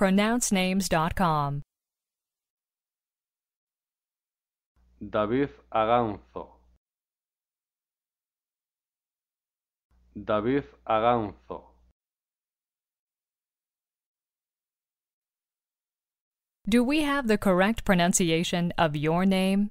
pronouncenames.com. David Aganzo. David Aganzo. Do we have the correct pronunciation of your name?